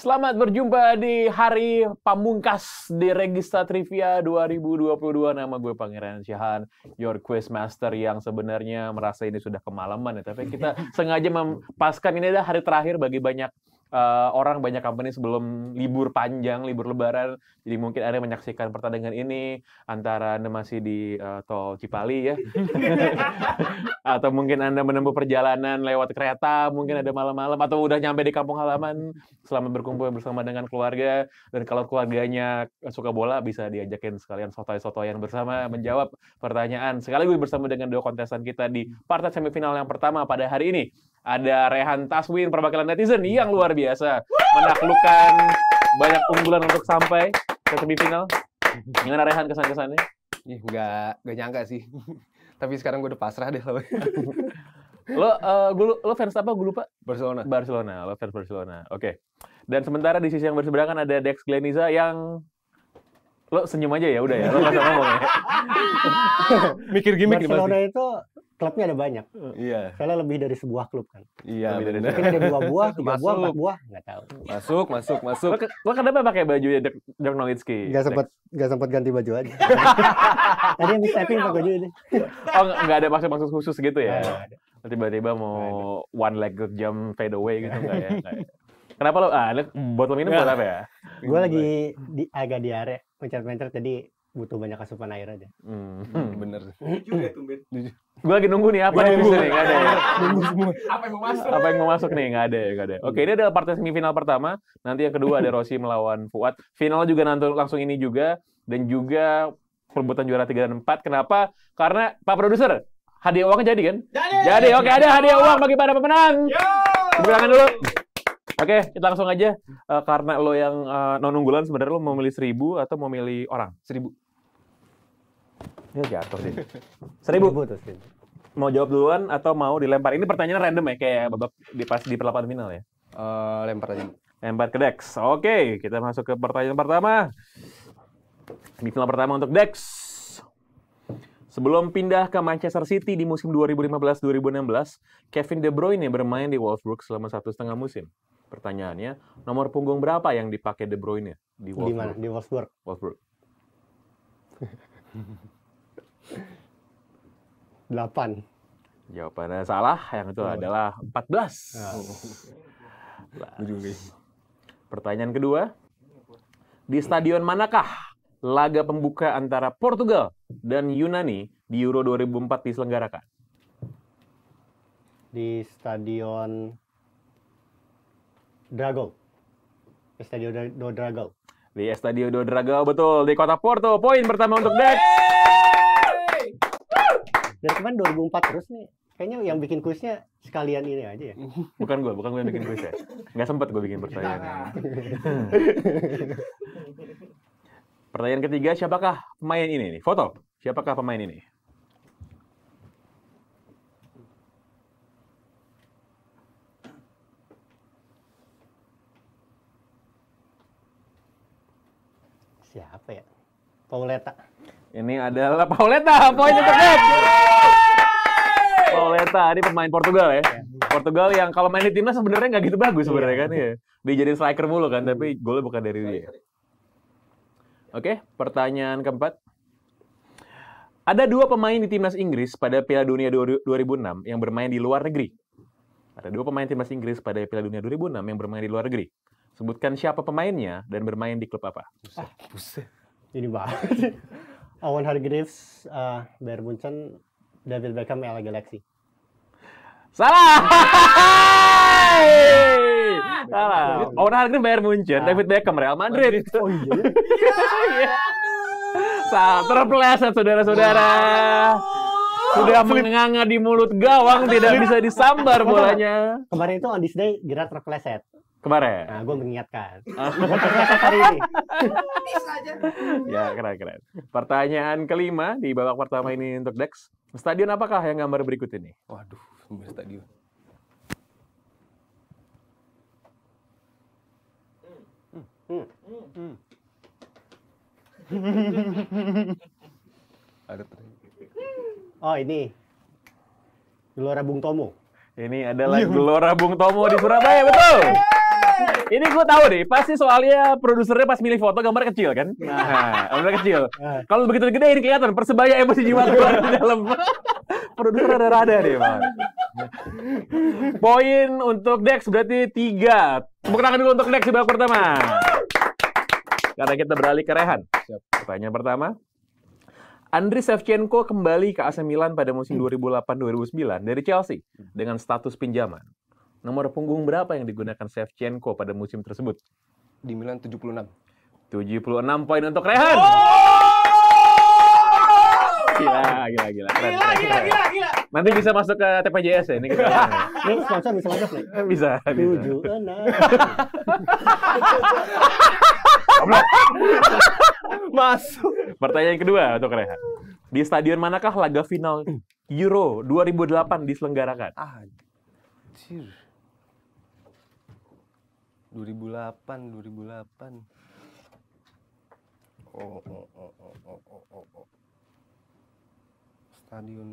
Selamat berjumpa di hari pamungkas di Regista Trivia 2022. Nama gue Pangeran Syahan, your quiz master yang sebenarnya merasa ini sudah kemalaman ya. Tapi kita sengaja mempaskan ini adalah hari terakhir bagi banyak uh, orang banyak company sebelum libur panjang, libur lebaran. Jadi mungkin ada yang menyaksikan pertandingan ini antara Anda masih di uh, tol Cipali ya. atau mungkin Anda menempuh perjalanan lewat kereta, mungkin ada malam-malam atau udah nyampe di kampung halaman. Selamat berkumpul bersama dengan keluarga dan kalau keluarganya suka bola bisa diajakin sekalian sotoy yang bersama menjawab pertanyaan. Sekaligus bersama dengan dua kontestan kita di partai semifinal yang pertama pada hari ini ada Rehan Taswin perwakilan netizen yang luar biasa menaklukkan banyak unggulan untuk sampai ke semifinal. Gimana Rehan kesan-kesannya? Ih, nggak nggak nyangka sih. Tapi sekarang gue udah pasrah deh lo. lo, uh, eh, gue, lo fans apa? Gue lupa. Barcelona. Barcelona. Lo fans Barcelona. Oke. Okay. Dan sementara di sisi yang berseberangan ada Dex Gleniza yang lo senyum aja ya udah ya lo nggak usah ngomong ya mikir gimmick Barcelona nih pasti. itu klubnya ada banyak. Iya. Soalnya lebih dari sebuah klub kan. Iya. Lebih Mungkin ada dua buah, tiga buah, empat buah, nggak tahu. Masuk, masuk, masuk. Lo kenapa pakai baju ya Dirk, Nowitzki? Gak sempat, gak sempat ganti baju aja. Tadi yang stepping pakai baju ini. Oh, nggak ada maksud-maksud khusus gitu ya? Tiba-tiba mau one leg jump fade away gitu nggak ya? Kenapa lo? Ah, botol minum buat apa ya? Gue lagi di, agak diare, mencet-mencet jadi butuh banyak asupan air aja. Hmm, bener. Jujur tumben. Gue lagi nunggu nih apa nih nih nggak ada. Ya. Nunggu Apa yang mau masuk? Apa yang mau masuk nih nggak ada ya nggak ada. Ya. Oke ini adalah partai semifinal pertama. Nanti yang kedua ada Rossi melawan Fuad. Final juga nanti langsung ini juga dan juga perebutan juara tiga dan empat. Kenapa? Karena Pak Produser hadiah uangnya jadi kan? Jadi. Jadi. Oke ada hadiah uang bagi para pemenang. Yo. dulu. Oke, okay, kita langsung aja. Uh, karena lo yang uh, eh, non sebenarnya lo mau milih seribu atau mau milih orang? Seribu. Ini jatuh sih. Seribu. seribu tuh, seribu. Mau jawab duluan atau mau dilempar? Ini pertanyaan random ya, kayak babak di pas di perlapan final ya. Uh, lempar aja. Lempar ke Dex. Oke, okay, kita masuk ke pertanyaan pertama. Final pertama untuk Dex. Sebelum pindah ke Manchester City di musim 2015-2016, Kevin De Bruyne bermain di Wolfsburg selama satu setengah musim pertanyaannya nomor punggung berapa yang dipakai De Bruyne di Wolfsburg? Di mana? Di Wolfsburg. Wolfsburg. Delapan. Jawabannya salah, yang itu oh. adalah 14. Oh. Ah. Pertanyaan kedua. Di stadion manakah laga pembuka antara Portugal dan Yunani di Euro 2004 diselenggarakan? Di stadion Drago, Estadio do Dragao. Di Estadio do Dragao betul di kota Porto. Poin pertama untuk Dex. Dari kemarin 2004 terus nih. Kayaknya yang bikin kuisnya sekalian ini aja ya. Bukan gue, bukan gue yang bikin kuis ya. Gak sempet gue bikin pertanyaan. pertanyaan ketiga, siapakah pemain ini nih? Foto. Siapakah pemain ini? apa ya? Pauleta. Ini adalah Pauleta, poin untuk Pauleta, ini pemain Portugal ya. Iya. Portugal yang kalau main di timnas sebenarnya nggak gitu bagus iya, sebenarnya kan iya. ya. Dia jadi striker mulu kan, tapi hmm. golnya bukan dari dia. Oke, pertanyaan keempat. Ada dua pemain di timnas Inggris pada Piala Dunia 2006 yang bermain di luar negeri. Ada dua pemain timnas Inggris pada Piala Dunia 2006 yang bermain di luar negeri. Sebutkan siapa pemainnya dan bermain di klub apa. Buset. Ah, buset ini banget Owen Hargreaves uh, Bayern Munchen David Beckham LA Galaxy salah salah Owen Hargreaves Bayern Munchen David Beckham Real Madrid oh iya iya salah terpeleset saudara-saudara sudah menganga di mulut gawang tidak bisa disambar bolanya kemarin itu on this day Gerard terpeleset Kemarin. Nah, gue mengingatkan. hari ini. ya, keren keren. Pertanyaan kelima di babak pertama ini untuk Dex. Stadion apakah yang gambar berikut ini? Waduh, semua stadion. Hmm. Hmm. Hmm. Oh, ini. Gelora Bung Tomo. Ini adalah iya. Gelora Bung Tomo di Surabaya, betul? Iya. Ini gue tahu deh, pasti soalnya produsernya pas milih foto gambar kecil kan? Iya. Nah, gambar kecil. Iya. Kalau begitu gede ini kelihatan persebaya emosi jiwa keluar di dalam. Produser ada rada deh, Bang. Poin untuk Dex berarti tiga. Tepuk tangan dulu untuk Dex di babak pertama. Karena kita beralih ke Rehan. Pertanyaan pertama, Andri Shevchenko kembali ke AC Milan pada musim 2008-2009 hmm. dari Chelsea hmm. dengan status pinjaman. Nomor punggung berapa yang digunakan Shevchenko pada musim tersebut? Di Milan 76. 76 poin untuk Rehan. Oh! Gila, gila, gila. Keren, gila, gila, gila, gila. Nanti bisa masuk ke TPJS ya ini kita. Ini sponsor bisa masuk nih. Eh, bisa. Tujuh Masuk. Pertanyaan kedua untuk Rehan. Di stadion manakah laga final Euro 2008 diselenggarakan? Ah, jir. 2008 2008 oh oh oh oh oh oh oh, oh. stadion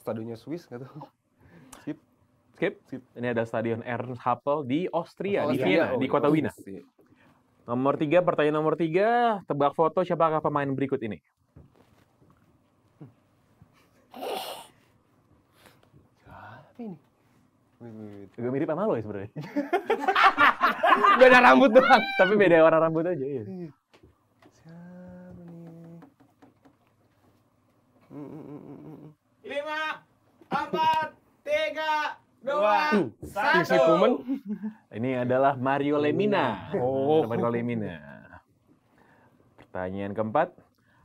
stadionnya Swiss nggak tuh skip skip skip ini ada stadion Ernst Happel di Austria oh, di Vienna oh, di kota Wina oh, nomor tiga pertanyaan nomor tiga tebak foto siapakah pemain berikut ini Gue gitu. mirip sama lo ya sebenarnya. beda rambut doang, tapi beda warna rambut aja ya. Lima, empat, tiga, dua, satu. Ini adalah Mario Lemina. Oh. Mario Lemina. Pertanyaan keempat.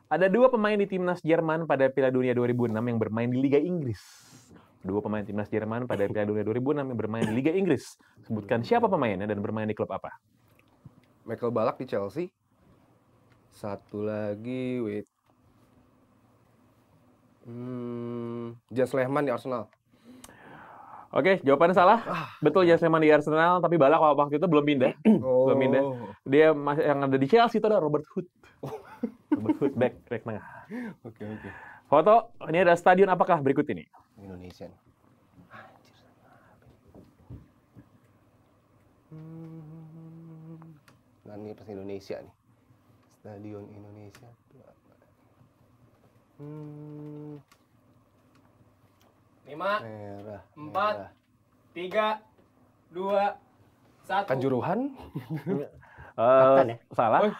Ada dua pemain di timnas Jerman pada Piala Dunia 2006 yang bermain di Liga Inggris. Dua pemain timnas Jerman pada Piala Dunia 2006 yang bermain di Liga Inggris. Sebutkan siapa pemainnya dan bermain di klub apa? Michael Balak di Chelsea. Satu lagi, wait. Hmm, Jas Lehman di Arsenal. Oke, jawabannya salah. Ah. Betul Jas Lehman di Arsenal, tapi Balak waktu itu belum pindah. Oh. Belum pindah. Dia yang ada di Chelsea itu ada Robert Hood. Oh. Robert Hood back back tengah. Oke, okay, oke. Okay. Foto, ini ada stadion apakah berikut ini? Indonesia. Nah, ini pasti Indonesia nih. Stadion Indonesia. Hmm. Lima, merah, empat, merah. tiga, dua, satu. Kanjuruhan? Kapten ya? Eh, salah.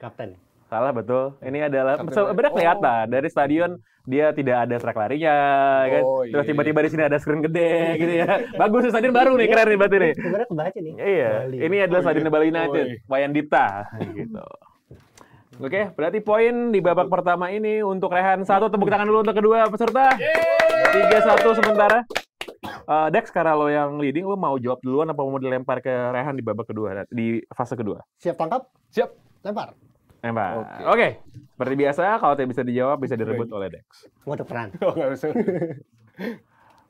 Kapten salah betul. Ini adalah sebenarnya oh. kelihatan oh. dari stadion dia tidak ada serak larinya kan? oh, kan. Terus iya, tiba-tiba iya. di sini ada screen gede iya. gitu ya. Bagus nih stadion baru nih keren nih berarti nih. Sebenarnya kebaca nih. Iya. Bali. Ini adalah oh, stadion Bali United, oh, Wayan Dipta gitu. Oke, okay, berarti poin di babak pertama ini untuk Rehan satu tepuk tangan dulu untuk kedua peserta. Tiga satu sementara. Uh, Dex, karena lo yang leading, lo mau jawab duluan apa mau dilempar ke Rehan di babak kedua, di fase kedua? Siap tangkap? Siap. Lempar. Nembak. Oke. Okay. Okay. Seperti biasa, kalau tidak bisa dijawab bisa direbut oleh Dex. Waduh peran. Oh, nggak usah.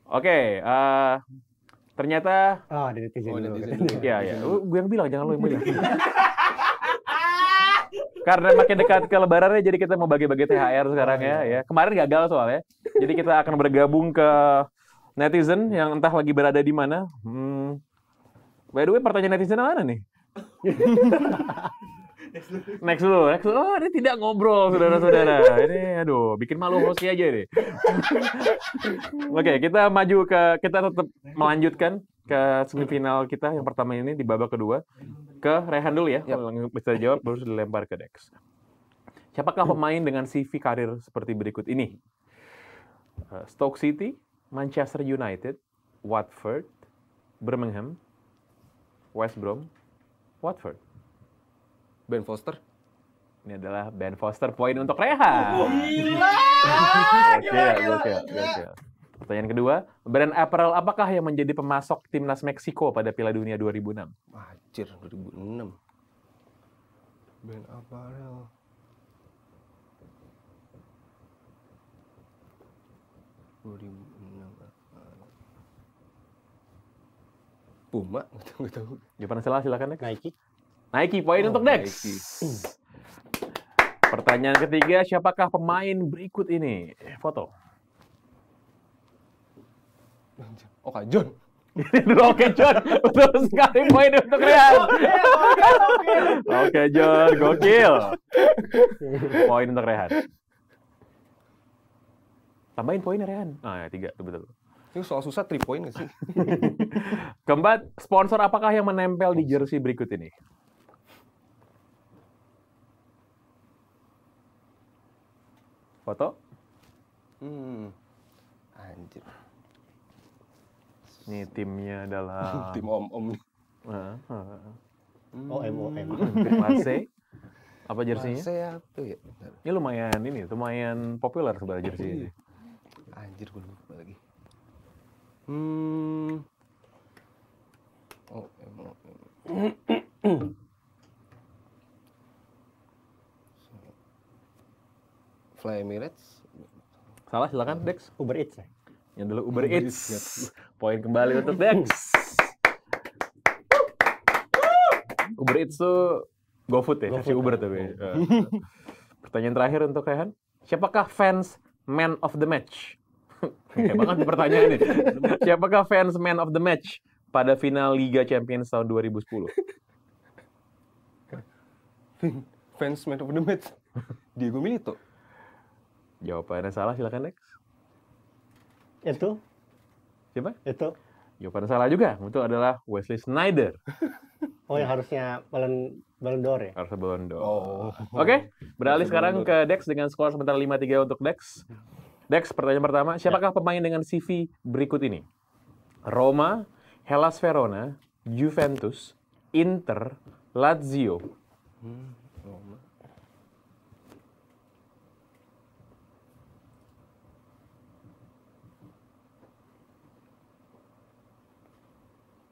Oke, eh, ternyata oh ada netizen oh, dulu. Iya, iya. Gue yang bilang jangan lo yang bilang. Karena makin dekat ke lebaran ya, jadi kita mau bagi-bagi THR sekarang ya, oh, iya. ya. Kemarin gagal soalnya. Jadi kita akan bergabung ke netizen yang entah lagi berada di mana. Hmm. By the way, pertanyaan netizen mana nih? next dulu, next dulu. Oh, ini tidak ngobrol, saudara-saudara. Ini, aduh, bikin malu host aja ini. Oke, okay, kita maju ke, kita tetap melanjutkan ke semifinal kita yang pertama ini di babak kedua. Ke Rehan dulu ya, yep. bisa jawab baru dilempar ke Dex. Siapakah pemain dengan CV karir seperti berikut ini? Eh, Stoke City, Manchester United, Watford, Birmingham, West Brom, Watford. Ben Foster. Ini adalah Ben Foster poin untuk Reha. Oh, gila, gila, gila, gila, gila. Pertanyaan kedua, brand apparel apakah yang menjadi pemasok timnas Meksiko pada Piala Dunia 2006? Anjir, 2006. Brand apparel. Ah. Puma, nggak tahu, nggak tahu. Jawaban salah silakan deh. Nike. Nike poin oh, untuk Dex. Nike. Pertanyaan ketiga, siapakah pemain berikut ini? Foto. Oke, John. Oke, John. Betul sekali poin untuk Rian. Oke, John. Gokil. Poin untuk Rehan. Tambahin poin Rehan. Ah, ya, tiga. Itu betul. Itu soal susah 3 poin sih? Keempat, sponsor apakah yang menempel di jersey berikut ini? Foto? Hmm. Anjir. Ini timnya adalah tim om-om nih. Uh, uh. OM oh, OM. Hmm. Marseille. Apa jersinya? Marseille apa ya? Ini lumayan ini, lumayan populer sebenarnya jersey ini. Anjir gue lupa lagi. Hmm. OM oh, OM. Fly Emirates. Salah silakan Dex. Uber Eats. Ya? Yang dulu Uber, Uber Eats. Eats. Poin kembali untuk Dex. Uber Eats tuh GoFood ya, Go Uber ya. tapi. Ya. Pertanyaan terakhir untuk Rehan. Siapakah fans man of the match? Hebat banget pertanyaan ini. Siapakah fans man of the match pada final Liga Champions tahun 2010? fans man of the match Diego Milito. Jawabannya salah, silakan next. Itu. Siapa? Itu. Jawabannya salah juga. Itu adalah Wesley Snyder. Oh, yang harusnya balon balon d'Or ya? Harusnya balon d'Or. Oh. Oke, okay, beralih sekarang ke Dex dengan skor sementara 5-3 untuk Dex. Dex, pertanyaan pertama, ya. siapakah pemain dengan CV berikut ini? Roma, Hellas Verona, Juventus, Inter, Lazio. Hmm.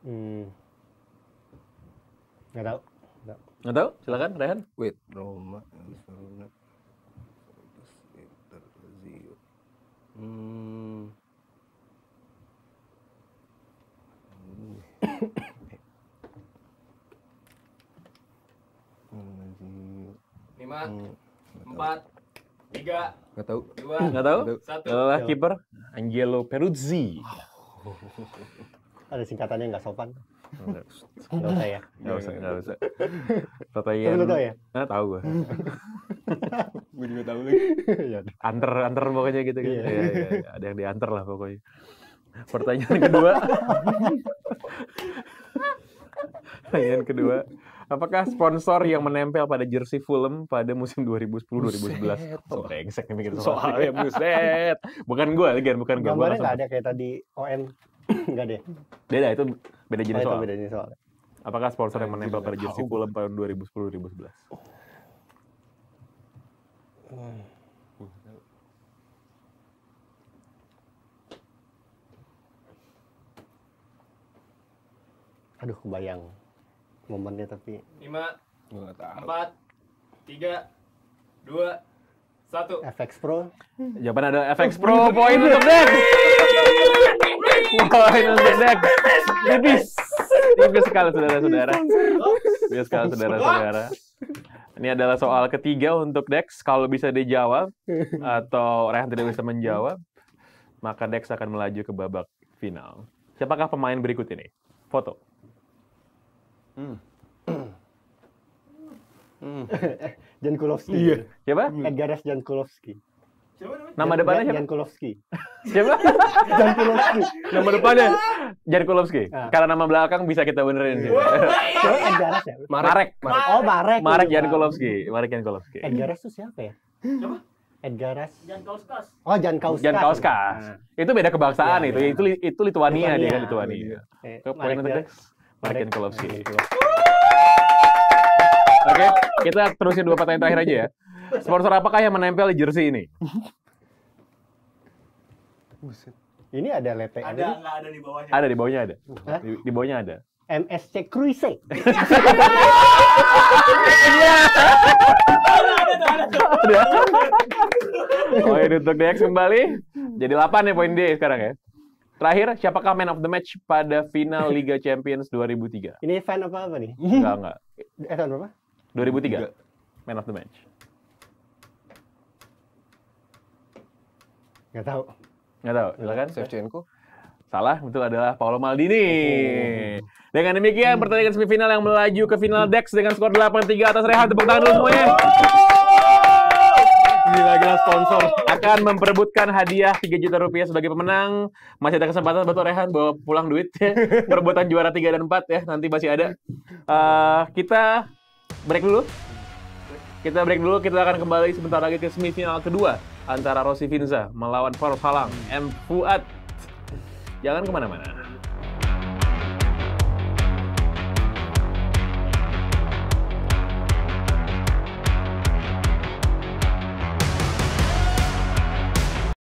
Hmm. Nggak tahu. Nggak tahu? Silakan, Rehan. Wait, Roma. Lima, hmm. empat, tiga, nggak tahu, dua, nggak tahu, satu. Adalah iya. kiper Angelo Peruzzi. Oh ada singkatannya nggak sopan nggak usah ya nggak usah nggak usah Papayan lu tahu ya nggak tahu gue gue juga tahu lagi ya antar antar pokoknya gitu gitu ya, ya, ya. ada yang diantar lah pokoknya pertanyaan kedua pertanyaan kedua Apakah sponsor yang menempel pada jersey Fulham pada musim 2010-2011? Oh, brengsek nih mikir soal. Soalnya buset. bukan gue, lagi bukan gue. Gambarnya nggak ada kayak tadi ON Enggak deh. Beda itu beda jenis oh, soal. beda jenis soal. Apakah sponsor yang menempel pada jersey Fulham tahun 2010-2011? Hmm. Aduh, bayang momennya tapi. 5 4 3 2 satu FX Pro. Jawaban ada FX Pro poin untuk Dex. Wah, ini pendek. Tipis. Tipis sekali saudara-saudara. Tipis sekali saudara-saudara. Ini adalah soal ketiga untuk Dex. Kalau bisa dijawab atau Rehan tidak bisa menjawab, maka Dex akan melaju ke babak final. Siapakah pemain berikut ini? Foto. Hmm. Hmm. hmm. Jankulovski. Iya. Siapa? Edgaras Jankulovski. Nama depannya siapa? Jan Kulowski. siapa? Jan Kulowski. Nama depannya Jan Kulowski. Ah. Karena nama belakang bisa kita benerin. Iya. Iya. Siapa ya? Marek. Marek. Oh, Marek. Marek iya. Jan Kulowski. Marek Jan Kulowski. Edgaras itu siapa ya? Siapa? Edgaras. Jan Kauskas. Oh, Jan Kauskas. Jan Kauskas. Nah. Itu beda kebangsaan ya, itu. Ya. Itu itu Lituania, Lituania. dia kan Lituania. Oke, Eh, poin untuk Marek Jan Kulowski. Oke, kita terusin dua pertanyaan terakhir aja ya. Sponsor apakah yang menempel di jersey ini? Ini ada lete. Ada nggak ada, di bawahnya? Ada di bawahnya ada. Di, di bawahnya ada. MSC Cruise. Oh, ini untuk DX kembali. Jadi 8 ya poin D sekarang ya. Terakhir, siapakah man of the match pada final Liga Champions 2003? Ini fan apa apa nih? Enggak, enggak. Eh tahun berapa? 2003. Man of the match. Nggak tahu. Nggak tahu, silakan. Shevchenko. Salah, betul adalah Paolo Maldini. Oh. Dengan demikian, pertandingan semifinal yang melaju ke final Dex dengan skor 8-3 atas Rehan. Tepuk tangan dulu semuanya. Gila-gila sponsor. Akan memperebutkan hadiah 3 juta rupiah sebagai pemenang. Masih ada kesempatan buat Rehan bawa pulang duit ya. Perebutan juara 3 dan 4 ya, nanti masih ada. Uh, kita break dulu. Kita break dulu, kita akan kembali sebentar lagi ke semifinal kedua antara Rossi Finza melawan Farov Halang M. Fuad. Jangan kemana-mana.